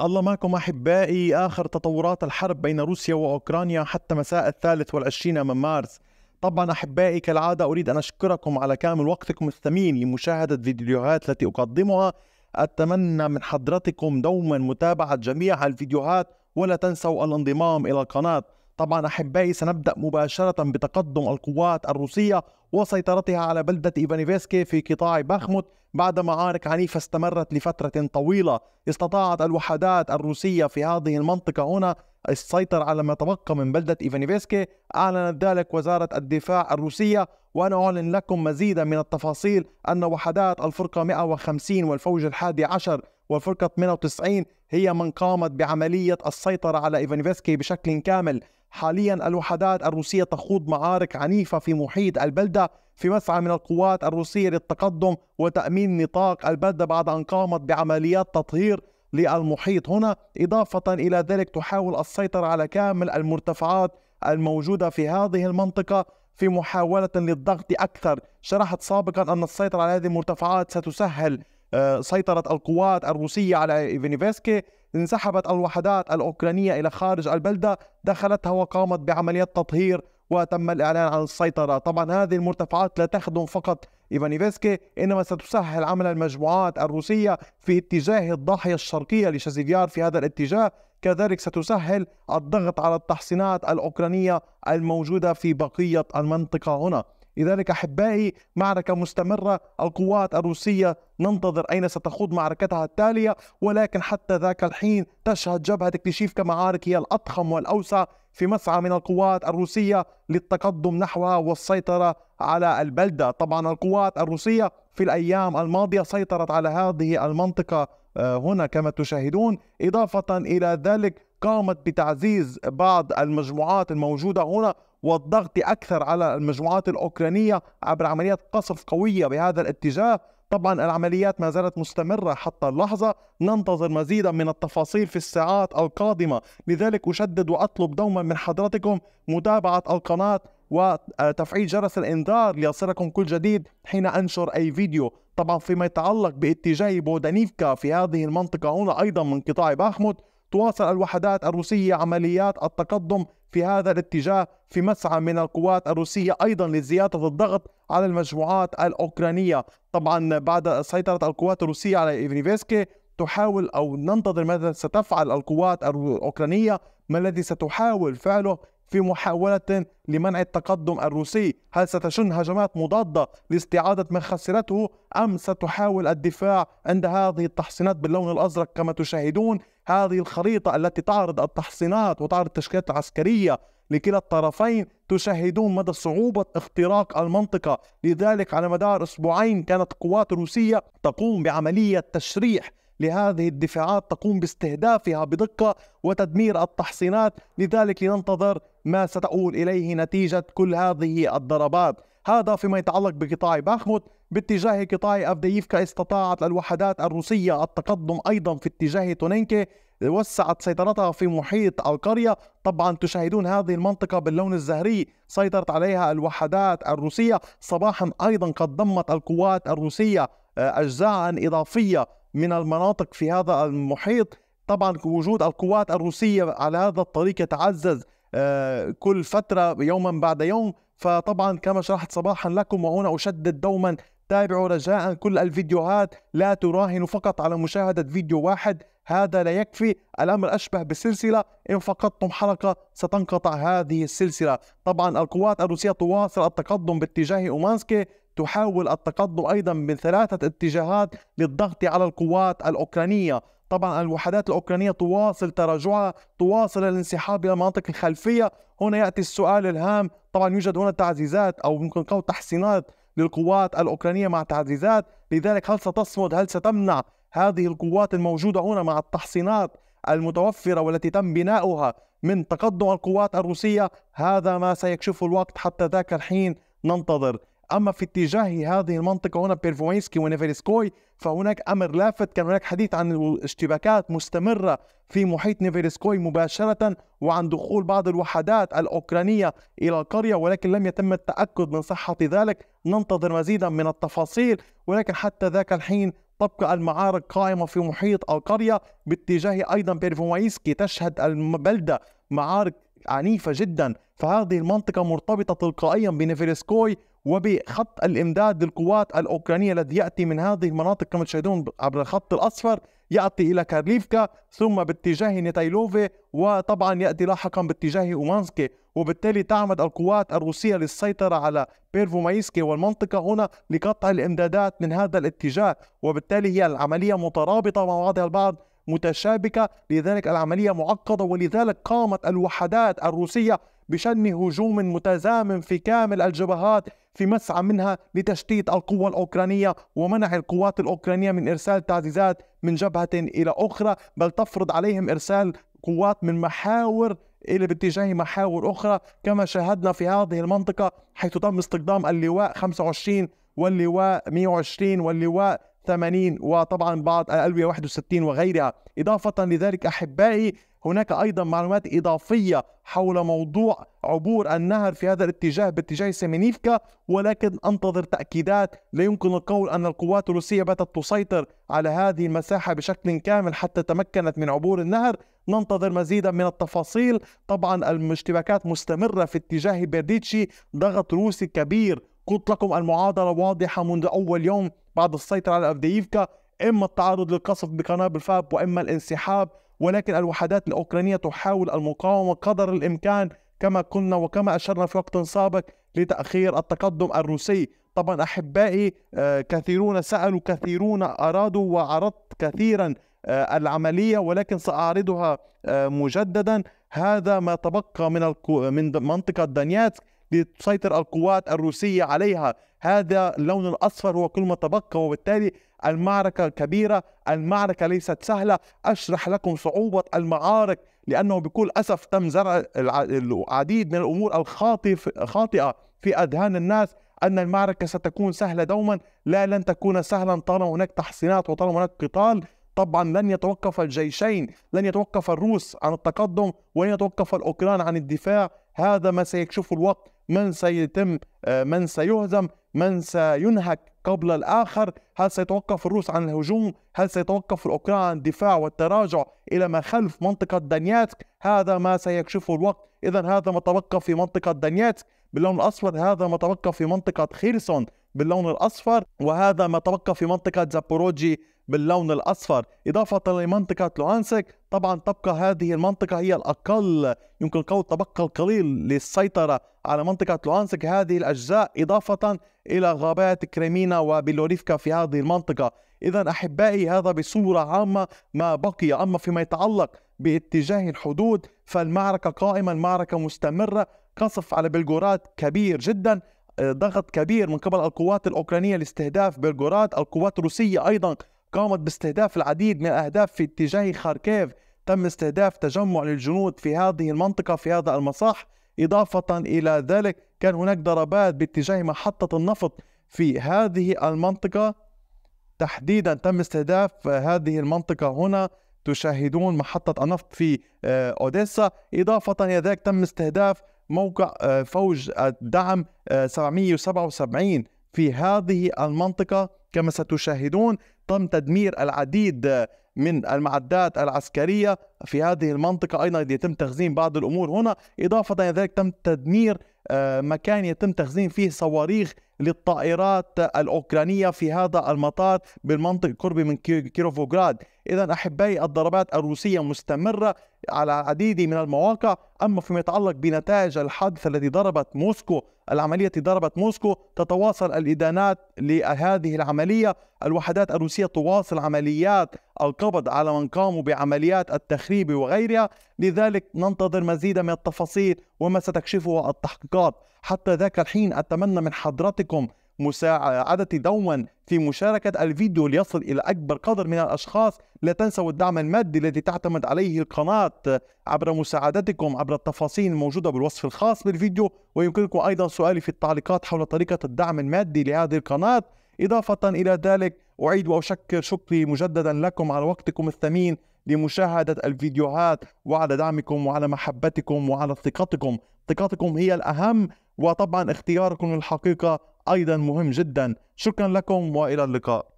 الله معكم أحبائي آخر تطورات الحرب بين روسيا وأوكرانيا حتى مساء الثالث والعشرين من مارس طبعا أحبائي كالعادة أريد أن أشكركم على كامل وقتكم الثمين لمشاهدة فيديوهات التي أقدمها أتمنى من حضرتكم دوما متابعة جميع الفيديوهات ولا تنسوا الانضمام إلى القناة طبعا احبائي سنبدا مباشره بتقدم القوات الروسيه وسيطرتها على بلده ايفانيفسكي في قطاع باخموت بعد معارك عنيفه استمرت لفتره طويله استطاعت الوحدات الروسيه في هذه المنطقه هنا السيطرة على ما تبقى من بلدة إيفانيفيسكي أعلنت ذلك وزارة الدفاع الروسية وأنا أعلن لكم مزيدا من التفاصيل أن وحدات الفرقة 150 والفوج الحادي عشر والفرقة 98 هي من قامت بعملية السيطرة على إيفانيفسكي بشكل كامل حاليا الوحدات الروسية تخوض معارك عنيفة في محيط البلدة في مسعى من القوات الروسية للتقدم وتأمين نطاق البلدة بعد أن قامت بعمليات تطهير للمحيط هنا إضافة إلى ذلك تحاول السيطرة على كامل المرتفعات الموجودة في هذه المنطقة في محاولة للضغط أكثر شرحت سابقا أن السيطرة على هذه المرتفعات ستسهل آه، سيطرت القوات الروسية على فينيفسكي انسحبت الوحدات الأوكرانية إلى خارج البلدة دخلتها وقامت بعملية تطهير وتم الإعلان عن السيطرة طبعا هذه المرتفعات لا تخدم فقط إيفانيفسكي إنما ستسهل عمل المجموعات الروسية في اتجاه الضاحية الشرقية لشازيفيار في هذا الاتجاه كذلك ستسهل الضغط على التحصينات الأوكرانية الموجودة في بقية المنطقة هنا لذلك أحبائي معركة مستمرة القوات الروسية ننتظر أين ستخوض معركتها التالية ولكن حتى ذاك الحين تشهد جبهة اكتشيف كمعارك هي الأضخم والأوسع في مسعى من القوات الروسية للتقدم نحوها والسيطرة على البلدة طبعا القوات الروسية في الأيام الماضية سيطرت على هذه المنطقة آه، هنا كما تشاهدون إضافة إلى ذلك قامت بتعزيز بعض المجموعات الموجودة هنا والضغط أكثر على المجموعات الأوكرانية عبر عمليات قصف قوية بهذا الاتجاه طبعا العمليات ما زالت مستمرة حتى اللحظة ننتظر مزيدا من التفاصيل في الساعات القادمة لذلك أشدد وأطلب دوما من حضرتكم متابعة القناة وتفعيل جرس الانذار ليصلكم كل جديد حين انشر اي فيديو طبعا فيما يتعلق باتجاه بودانيفكا في هذه المنطقة هنا ايضا من قطاع باخمود تواصل الوحدات الروسية عمليات التقدم في هذا الاتجاه في مسعى من القوات الروسية أيضا لزيادة الضغط على المجموعات الأوكرانية طبعا بعد سيطرة القوات الروسية على إيفنيفيسكي تحاول أو ننتظر ماذا ستفعل القوات الأوكرانية ما الذي ستحاول فعله في محاولة لمنع التقدم الروسي هل ستشن هجمات مضادة لاستعادة من خسرته أم ستحاول الدفاع عند هذه التحصينات باللون الأزرق كما تشاهدون هذه الخريطة التي تعرض التحصينات وتعرض التشكيلات العسكرية لكلا الطرفين تشاهدون مدى صعوبة اختراق المنطقة لذلك على مدار أسبوعين كانت قوات روسية تقوم بعملية تشريح لهذه الدفاعات تقوم باستهدافها بدقة وتدمير التحصينات لذلك لننتظر ما ستؤول إليه نتيجة كل هذه الضربات هذا فيما يتعلق بقطاع باخموت باتجاه قطاع أفدييفكا استطاعت الوحدات الروسية التقدم أيضا في اتجاه تونينكي وسعت سيطرتها في محيط القرية طبعا تشاهدون هذه المنطقة باللون الزهري سيطرت عليها الوحدات الروسية صباحا أيضا قد ضمت القوات الروسية آه، أجزاء إضافية من المناطق في هذا المحيط طبعا وجود القوات الروسية على هذا الطريق يتعزز آه، كل فترة يوما بعد يوم فطبعا كما شرحت صباحا لكم وهنا أشدد دوما تابعوا رجاء كل الفيديوهات لا تراهنوا فقط على مشاهدة فيديو واحد هذا لا يكفي الأمر أشبه بسلسلة إن فقدتم حلقة ستنقطع هذه السلسلة طبعا القوات الروسية تواصل التقدم باتجاه أومانسكي تحاول التقدم أيضا من ثلاثة اتجاهات للضغط على القوات الأوكرانية طبعا الوحدات الأوكرانية تواصل تراجعها تواصل الانسحاب إلى المناطق الخلفية هنا يأتي السؤال الهام طبعا يوجد هنا تعزيزات أو ممكن قول تحسينات للقوات الأوكرانية مع تعزيزات لذلك هل ستصمد هل ستمنع هذه القوات الموجودة هنا مع التحصينات المتوفرة والتي تم بناؤها من تقدم القوات الروسية هذا ما سيكشفه الوقت حتى ذاك الحين ننتظر اما في اتجاه هذه المنطقه هنا بيرفوينسكي ونيفيرسكوي فهناك امر لافت كان هناك حديث عن اشتباكات مستمره في محيط نيفيرسكوي مباشره وعن دخول بعض الوحدات الاوكرانيه الى القريه ولكن لم يتم التاكد من صحه ذلك ننتظر مزيدا من التفاصيل ولكن حتى ذاك الحين تبقى المعارك قائمة في محيط القرية باتجاه أيضا بيرفوينسكي تشهد البلدة معارك عنيفة جدا فهذه المنطقة مرتبطة تلقائيا بنيفيرسكوي وبخط الإمداد للقوات الأوكرانية الذي يأتي من هذه المناطق كما تشاهدون عبر الخط الأصفر يأتي إلى كارليفكا ثم باتجاه نتايلوفي وطبعا يأتي لاحقا باتجاه أومانسكي وبالتالي تعمد القوات الروسية للسيطرة على بيرفومايسكي والمنطقة هنا لقطع الإمدادات من هذا الاتجاه وبالتالي هي العملية مترابطة مع بعضها البعض متشابكة لذلك العملية معقدة ولذلك قامت الوحدات الروسية بشن هجوم متزامن في كامل الجبهات في مسعى منها لتشتيت القوى الأوكرانية ومنع القوات الأوكرانية من إرسال تعزيزات من جبهة إلى أخرى بل تفرض عليهم إرسال قوات من محاور إلى باتجاه محاور أخرى كما شاهدنا في هذه المنطقة حيث تم استخدام اللواء 25 واللواء 120 واللواء 80 وطبعا بعض الألوية 61 وغيرها إضافة لذلك أحبائي هناك أيضا معلومات إضافية حول موضوع عبور النهر في هذا الاتجاه باتجاه سيمينيفكا ولكن أنتظر تأكيدات لا يمكن القول أن القوات الروسية باتت تسيطر على هذه المساحة بشكل كامل حتى تمكنت من عبور النهر ننتظر مزيدا من التفاصيل طبعا الاشتباكات مستمرة في اتجاه بيرديتشي ضغط روسي كبير قلت لكم المعادلة واضحة منذ أول يوم بعد السيطرة على أفدييفكا إما التعرض للقصف بقنابل فاب وإما الانسحاب ولكن الوحدات الأوكرانية تحاول المقاومة قدر الإمكان كما قلنا وكما أشرنا في وقت سابق لتأخير التقدم الروسي طبعا أحبائي آه، كثيرون سألوا كثيرون أرادوا وعرضت كثيرا آه، العملية ولكن سأعرضها آه، مجددا هذا ما تبقى من من منطقة دانياتسك لتسيطر القوات الروسية عليها هذا اللون الأصفر هو كل ما تبقى وبالتالي المعركة كبيرة المعركة ليست سهلة أشرح لكم صعوبة المعارك لأنه بكل أسف تم زرع العديد من الأمور الخاطئة في أذهان الناس أن المعركة ستكون سهلة دوما لا لن تكون سهلا طالما هناك تحصينات وطالما هناك قتال طبعا لن يتوقف الجيشين لن يتوقف الروس عن التقدم ولن يتوقف الأوكران عن الدفاع هذا ما سيكشف الوقت من سيتم آه، من سيهزم من سينهك قبل الآخر هل سيتوقف الروس عن الهجوم هل سيتوقف الأوكران عن الدفاع والتراجع إلى ما خلف منطقة دانياتك هذا ما سيكشفه الوقت إذا هذا ما تبقى في منطقة دانياتك باللون الأصفر هذا ما تبقى في منطقة خيرسون باللون الأصفر وهذا ما تبقى في منطقة زابوروجي باللون الأصفر إضافة لمنطقة لوانسك طبعا تبقى هذه المنطقة هي الأقل يمكن قول تبقى القليل للسيطرة على منطقة لوانسك هذه الأجزاء إضافة إلى غابات كريمينا وبيلوريفكا في هذه المنطقة إذا أحبائي هذا بصورة عامة ما بقي أما فيما يتعلق باتجاه الحدود فالمعركة قائمة المعركة مستمرة قصف على بلغوراد كبير جدا ضغط كبير من قبل القوات الأوكرانية لاستهداف بلغوراد القوات الروسية أيضا قامت باستهداف العديد من الأهداف في اتجاه خاركيف تم استهداف تجمع للجنود في هذه المنطقة في هذا المصاح إضافة إلى ذلك كان هناك ضربات باتجاه محطة النفط في هذه المنطقة تحديدا تم استهداف هذه المنطقة هنا تشاهدون محطة النفط في آه، أوديسا إضافة إلى ذلك تم استهداف موقع آه، فوج الدعم 777 آه، في هذه المنطقة كما ستشاهدون تم تدمير العديد من المعدات العسكرية في هذه المنطقة أيضا يتم تخزين بعض الأمور هنا إضافة إلى ذلك تم تدمير آه، مكان يتم تخزين فيه صواريخ للطائرات الأوكرانية في هذا المطار بالمنطقة قرب من كيروفوغراد إذا أحبائي الضربات الروسية مستمرة على العديد من المواقع أما فيما يتعلق بنتائج الحادثة التي ضربت موسكو العملية التي ضربت موسكو تتواصل الإدانات لهذه العملية الوحدات الروسية تواصل عمليات القبض على من قاموا بعمليات التخريب وغيرها لذلك ننتظر مزيدا من التفاصيل وما ستكشفه التحقيقات حتى ذاك الحين أتمنى من حضراتكم مساعدتي دوما في مشاركة الفيديو ليصل إلى أكبر قدر من الأشخاص لا تنسوا الدعم المادي الذي تعتمد عليه القناة عبر مساعدتكم عبر التفاصيل الموجودة بالوصف الخاص بالفيديو ويمكنكم أيضا سؤالي في التعليقات حول طريقة الدعم المادي لهذه القناة إضافة إلى ذلك أعيد وأشكر شكري مجددا لكم على وقتكم الثمين لمشاهدة الفيديوهات وعلى دعمكم وعلى محبتكم وعلى ثقتكم ثقتكم هي الأهم وطبعا اختياركم الحقيقة أيضا مهم جدا شكرا لكم وإلى اللقاء